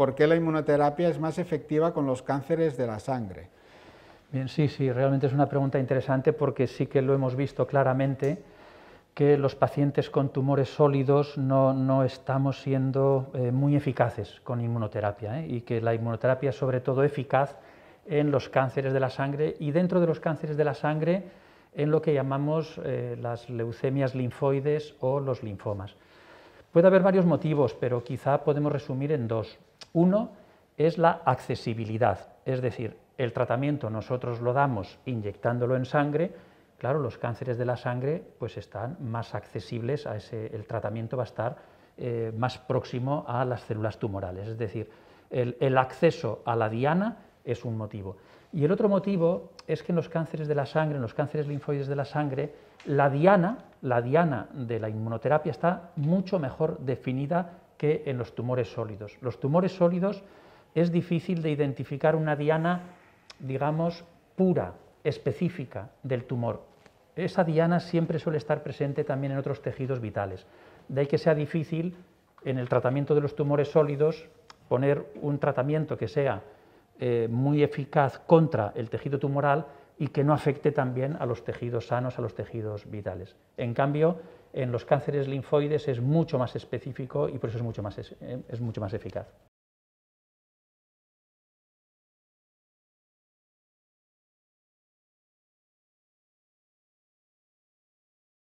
por qué la inmunoterapia es más efectiva con los cánceres de la sangre. Bien, sí, sí, realmente es una pregunta interesante porque sí que lo hemos visto claramente que los pacientes con tumores sólidos no, estamos siendo eh, muy eficaces con inmunoterapia ¿eh? y que la inmunoterapia es sobre todo eficaz en los cánceres de la sangre y dentro de los cánceres de la sangre en lo que llamamos eh, las leucemias linfoides o los linfomas. Puede haber varios motivos, pero quizá podemos resumir en dos. Uno es la accesibilidad, es decir, el tratamiento nosotros lo damos inyectándolo en sangre, claro, los cánceres de la sangre pues están más accesibles a ese, el tratamiento va a estar eh, más próximo a las células tumorales, es decir, el acceso a la diana es un motivo. Y el otro motivo es que en los cánceres de la sangre, en los cánceres linfoides de la sangre, la diana, la diana de la inmunoterapia está mucho mejor definida que en los tumores sólidos. Los tumores sólidos es difícil de identificar una diana, digamos, pura, específica del tumor. Esa diana siempre suele estar presente también en otros tejidos vitales. De ahí que sea difícil en el tratamiento de los tumores sólidos poner un tratamiento que sea eh, muy eficaz contra el tejido tumoral y que no afecte también a los tejidos sanos, a los tejidos vitales. En cambio, en los cánceres linfoides es mucho más específico y por eso es mucho más eh, eficaz.